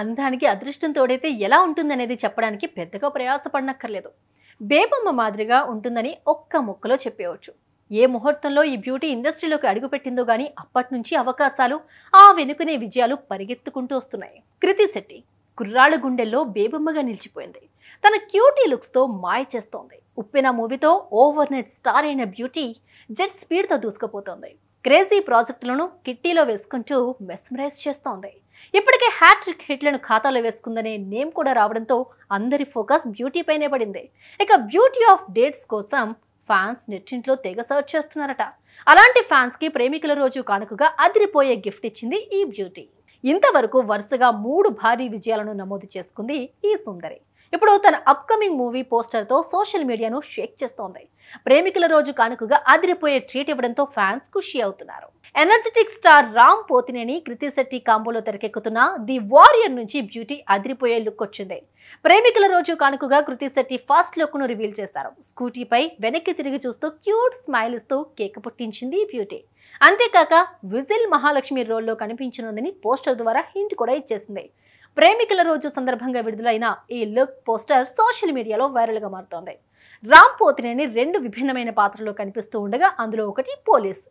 అందానికి అదృష్టం తోడైతే ఎలా ఉంటుందనేది చెప్పడానికి పెద్దగా ప్రయాసపడనక్కర్లేదు బేబమ్మ మాదిరిగా ఉంటుందని ఒక్క ముక్కలో చెప్పేవచ్చు ఏ ముహూర్తంలో ఈ బ్యూటీ ఇండస్ట్రీలోకి అడుగుపెట్టిందో కానీ అప్పటి నుంచి అవకాశాలు ఆ వెనుకనే విజయాలు పరిగెత్తుకుంటూ వస్తున్నాయి కృతి శెట్టి కుర్రాళ్ళ గుండెల్లో బేబమ్మగా నిలిచిపోయింది తన క్యూటీ లుక్స్తో మాయ చేస్తోంది ఉప్పిన మూవీతో ఓవర్ నైట్ స్టార్ అయిన బ్యూటీ జెట్ స్పీడ్తో దూసుకుపోతోంది క్రేజీ ప్రాజెక్టులను కిట్టీలో వేసుకుంటూ మెస్మరైజ్ చేస్తోంది ఇప్పటికే హ్యాట్రిక్ హిట్లను ఖాతాలో వేసుకుందనే నేమ్ కూడా రావడంతో అందరి ఫోకస్ బ్యూటీపైనే పడింది ఇక బ్యూటీ ఆఫ్ డేట్స్ కోసం ఫ్యాన్స్ నెట్టింట్లో తెగ సర్చ్ చేస్తున్నారట అలాంటి ఫ్యాన్స్కి ప్రేమికుల రోజు కానుకగా అదిరిపోయే గిఫ్ట్ ఇచ్చింది ఈ బ్యూటీ ఇంతవరకు వరుసగా మూడు భారీ విజయాలను నమోదు చేసుకుంది ఈ సుందరి ఇప్పుడు తన అప్కమింగ్ మూవీ పోస్టర్తో సోషల్ మీడియాను షేక్ చేస్తోంది ప్రేమికుల రోజు కానుకగా అదిరిపోయే ట్రీట్ ఇవ్వడంతో ఫ్యాన్స్ ఖుషి అవుతున్నారు ఎనర్జెటిక్ స్టార్ రామ్ పోతినేని శెట్టి కాంబోలో తెరకెక్కుతున్న ది వారియర్ నుంచి బ్యూటీ అదిరిపోయే లుక్ వచ్చింది ప్రేమికుల రోజు కానుకగా శెట్టి ఫస్ట్ లుక్ ను రివీల్ చేశారు స్కూటీపై వెనక్కి తిరిగి చూస్తూ క్యూట్ స్మైల్ ఇస్తూ కేక్ పుట్టించింది బ్యూటీ అంతేకాక విజిల్ మహాలక్ష్మి రోల్లో కనిపించనుందని పోస్టర్ ద్వారా హింట్ కూడా ఇచ్చేసింది ప్రేమికుల రోజు సందర్భంగా విడుదలైన ఈ లుక్ పోస్టర్ సోషల్ మీడియాలో వైరల్గా మారుతోంది రామ్ పోతినేని రెండు విభిన్నమైన పాత్రలో కనిపిస్తూ ఉండగా అందులో ఒకటి పోలీస్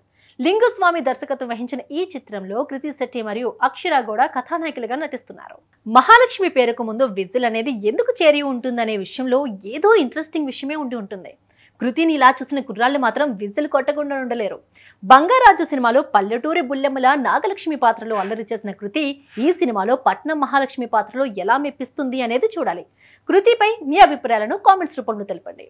లింగుస్వామి దర్శకత్వం వహించిన ఈ చిత్రంలో కృతి శెట్టి మరియు అక్షర కూడా కథానాయకులుగా నటిస్తున్నారు మహాలక్ష్మి పేరుకు ముందు విజిల్ అనేది ఎందుకు చేరి ఉంటుందనే విషయంలో ఏదో ఇంట్రెస్టింగ్ విషయమే ఉండి ఉంటుంది కృతిని ఇలా చూసిన కుర్రాళ్ళు మాత్రం విజిల్ కొట్టకుండా ఉండలేరు బంగారాజు సినిమాలో పల్లెటూరి బుల్లెమ్మల నాగలక్ష్మి పాత్రలో అల్లరి చేసిన కృతి ఈ సినిమాలో పట్నం మహాలక్ష్మి పాత్రలో ఎలా మెప్పిస్తుంది అనేది చూడాలి కృతిపై మీ అభిప్రాయాలను కామెంట్స్ రూపంలో తెలపండి